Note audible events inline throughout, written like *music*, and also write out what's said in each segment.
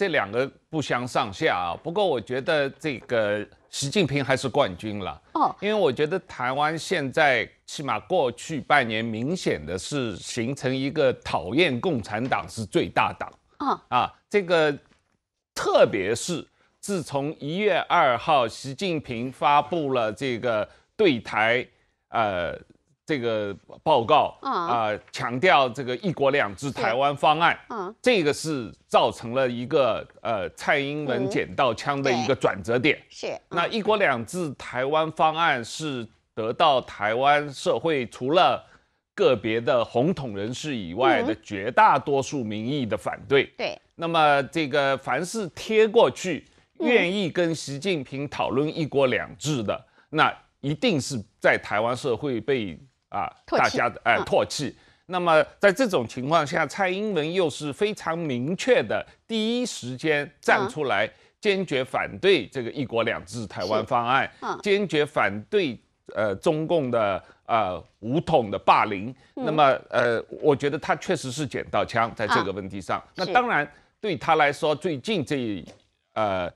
这两个不相上下啊，不过我觉得这个习近平还是冠军了。哦，因为我觉得台湾现在起码过去半年，明显的是形成一个讨厌共产党是最大党啊啊，这个特别是自从一月二号习近平发布了这个对台呃。这个报告啊，强调这个“一国两制台湾方案”，这个是造成了一个呃蔡英文捡到枪的一个转折点。是，那一国两制台湾方案是得到台湾社会除了个别的红统人士以外的绝大多数民意的反对。对，那么这个凡是贴过去愿意跟习近平讨论“一国两制”的，那一定是在台湾社会被。啊，大家的哎唾弃。那么在这种情况下，蔡英文又是非常明确的，第一时间站出来，坚决反对这个“一国两制”台湾方案，坚决反对呃中共的呃武统的霸凌。那么呃，我觉得他确实是捡到枪，在这个问题上。那当然，对他来说，最近这呃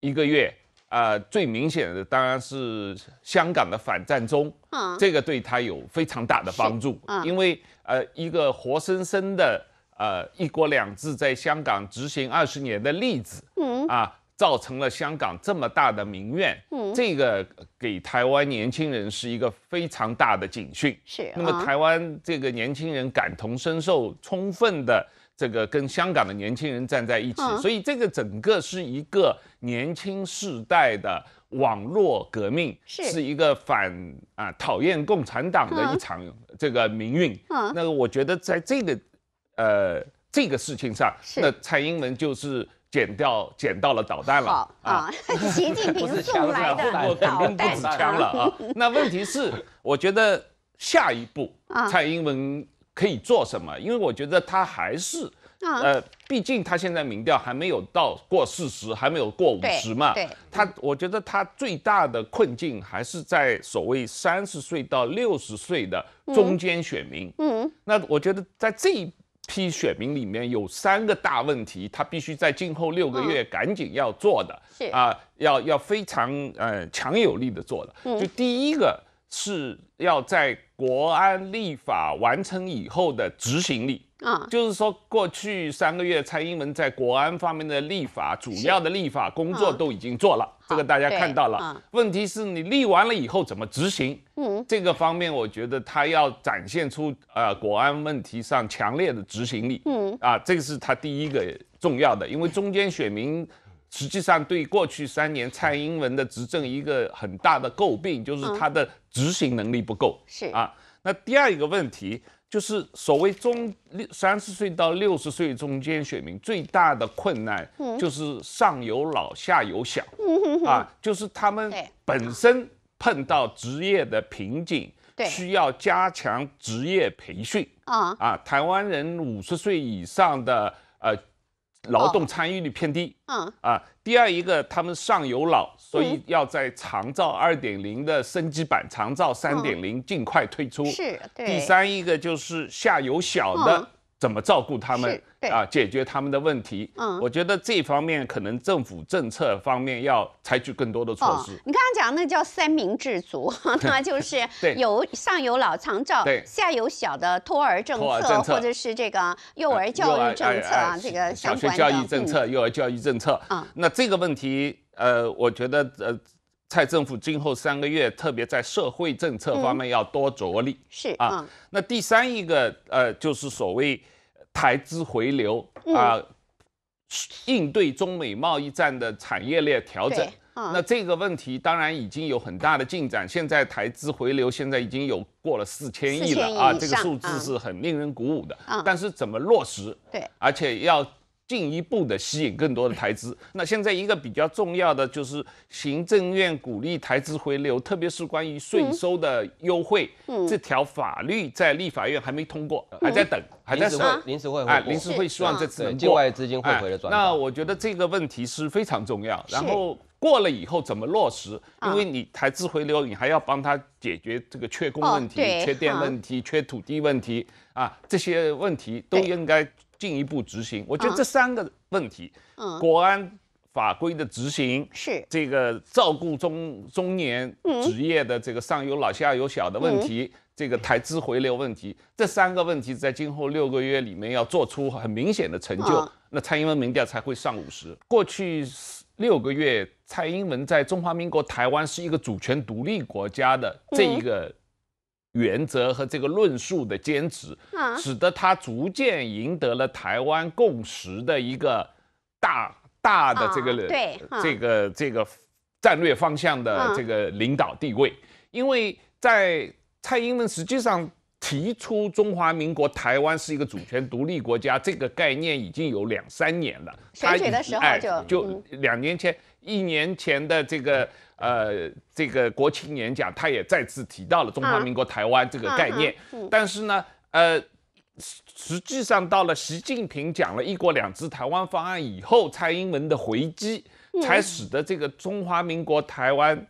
一个月。呃，最明显的当然是香港的反战中，这个对他有非常大的帮助，因为呃，一个活生生的呃“一国两制”在香港执行二十年的例子，嗯，啊，造成了香港这么大的民怨，嗯，这个给台湾年轻人是一个非常大的警训，是，那么台湾这个年轻人感同身受，充分的。这个跟香港的年轻人站在一起，所以这个整个是一个年轻世代的网络革命，是一个反啊讨厌共产党的一场这个民运。那个我觉得在这个，呃，这个事情上，那蔡英文就是捡掉捡到了导弹了啊。*laughs* 习近平送来的导弹是枪了啊。那问题是，我觉得下一步蔡英文可以做什么？因为我觉得他还是。呃，毕竟他现在民调还没有到过四十，还没有过五十嘛。对，他我觉得他最大的困境还是在所谓三十岁到六十岁的中间选民。嗯，那我觉得在这一批选民里面有三个大问题，他必须在今后六个月赶紧要做的，是啊，要要非常呃强有力的做的。就第一个是要在国安立法完成以后的执行力。啊，就是说，过去三个月，蔡英文在国安方面的立法，主要的立法工作都已经做了，这个大家看到了。问题是你立完了以后怎么执行？嗯，这个方面，我觉得他要展现出呃，国安问题上强烈的执行力。嗯，啊，这个是他第一个重要的，因为中间选民实际上对过去三年蔡英文的执政一个很大的诟病，就是他的执行能力不够。是啊，那第二一个问题。就是所谓中三十岁到六十岁中间选民最大的困难就是上有老下有小，啊，就是他们本身碰到职业的瓶颈，需要加强职业培训啊啊，台湾人五十岁以上的呃。劳动参与率偏低。嗯啊，第二一个，他们上有老，所以要在长照二点零的升级版长照三点零尽快推出。是，对。第三一个就是下有小的。怎么照顾他们啊？解决他们的问题。嗯，我觉得这方面可能政府政策方面要采取更多的措施。你刚刚讲那叫三明治族，*laughs* 那就是 *laughs* 有上有老常照，下有小的托儿政策或者是这个幼儿教育政策啊，这个小学教育政策、幼儿教育政策。啊，那这个问题，呃，我觉得呃。蔡政府今后三个月，特别在社会政策方面要多着力。是啊，那第三一个呃，就是所谓台资回流啊，应对中美贸易战的产业链调整。那这个问题当然已经有很大的进展，现在台资回流现在已经有过了四千亿了啊，这个数字是很令人鼓舞的。但是怎么落实？对，而且要。进一步的吸引更多的台资。那现在一个比较重要的就是行政院鼓励台资回流，特别是关于税收的优惠。嗯，这条法律在立法院还没通过，还在等，还在等临时会啊，临时会希望这次能境外资金会回的转。那我觉得这个问题是非常重要。然后过了以后怎么落实？因为你台资回流，你还要帮他解决这个缺工问题、缺电问题、缺土地问题啊，这些问题都应该。进一步执行，我觉得这三个问题，国安法规的执行是这个照顾中中年职业的这个上有老下有小的问题，这个台资回流问题，这三个问题在今后六个月里面要做出很明显的成就，那蔡英文民调才会上五十。过去六个月，蔡英文在中华民国台湾是一个主权独立国家的这一个。原则和这个论述的坚持，使得他逐渐赢得了台湾共识的一个大大的这个对这个这个战略方向的这个领导地位，因为在蔡英文实际上。提出中华民国台湾是一个主权独立国家这个概念已经有两三年了。选举的时候就就两年前、一年前的这个呃这个国庆演讲，他也再次提到了中华民国台湾这个概念。但是呢，呃，实际上到了习近平讲了一国两制台湾方案以后，蔡英文的回击才使得这个中华民国台湾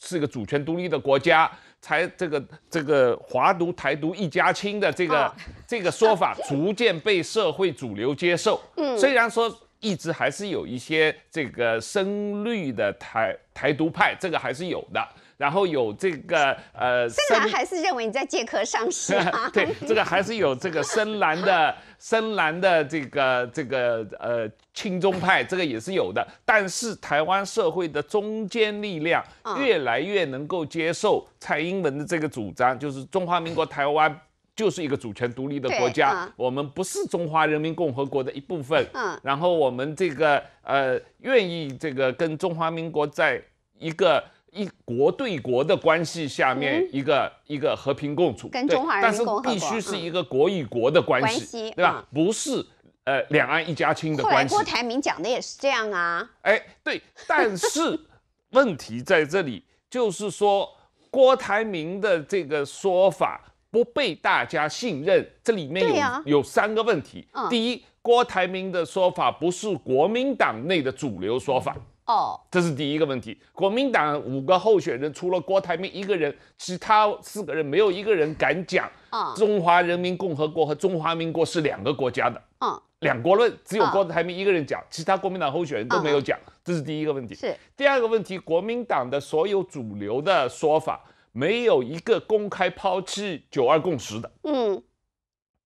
是一个主权独立的国家。才这个这个华独台独一家亲的这个这个说法逐渐被社会主流接受，虽然说一直还是有一些这个深绿的台台独派，这个还是有的。然后有这个呃，深蓝还是认为你在借壳上市啊？*laughs* 对，这个还是有这个深蓝的 *laughs* 深蓝的这个这个呃亲中派，这个也是有的。但是台湾社会的中间力量越来越能够接受蔡英文的这个主张，就是中华民国台湾就是一个主权独立的国家，我们不是中华人民共和国的一部分。嗯，然后我们这个呃愿意这个跟中华民国在一个。一国对国的关系下面一个一个和平共处，跟中华人民共和国，但是必须是一个国与国的关系，对吧？不是呃两岸一家亲的关系。郭台铭讲的也是这样啊。哎，对，但是 *laughs* 问题在这里，就是说郭台铭的这个说法不被大家信任，这里面有有三个问题。第一，郭台铭的说法不是国民党内的主流说法。哦，这是第一个问题。国民党五个候选人除了郭台铭一个人，其他四个人没有一个人敢讲。中华人民共和国和中华民国是两个国家的。嗯，两国论只有郭台铭一个人讲，其他国民党候选人都没有讲。这是第一个问题。是第二个问题，国民党的所有主流的说法没有一个公开抛弃九二共识的。嗯。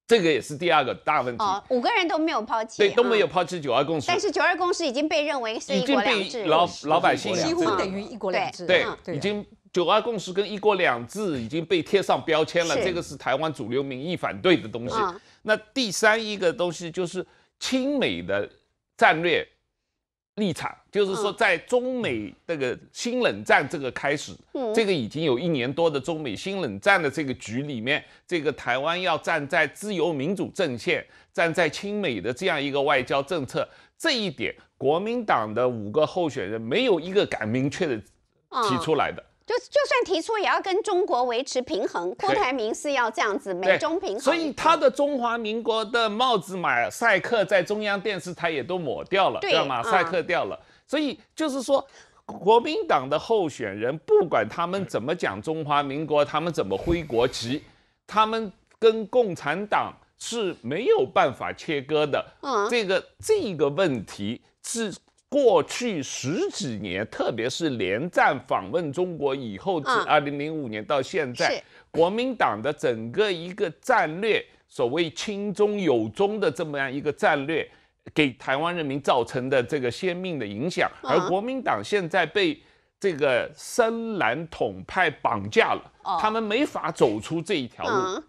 这个也是第二个大问题。哦、五个人都没有抛弃，对，都没有抛弃九二共识。但是九二共识已经被认为是一国两制，老老百姓几乎等于一国两制。对，已经九二共识跟一国两制已经被贴上标签了，这个是台湾主流民意反对的东西。那第三一个东西就是亲美的战略。立场就是说，在中美这个新冷战这个开始，这个已经有一年多的中美新冷战的这个局里面，这个台湾要站在自由民主阵线，站在亲美的这样一个外交政策，这一点，国民党的五个候选人没有一个敢明确的提出来的。就就算提出也要跟中国维持平衡，郭台铭是要这样子，美中平衡。所以他的中华民国的帽子马赛克在中央电视台也都抹掉了，对吗？马赛克掉了。所以就是说，国民党的候选人不管他们怎么讲中华民国，他们怎么挥国旗，他们跟共产党是没有办法切割的。嗯，这个这个问题是。过去十几年，特别是连战访问中国以后，自二零零五年到现在，国民党的整个一个战略，所谓亲中有中的这么样一个战略，给台湾人民造成的这个鲜明的影响。而国民党现在被这个深蓝统派绑架了，他们没法走出这一条路。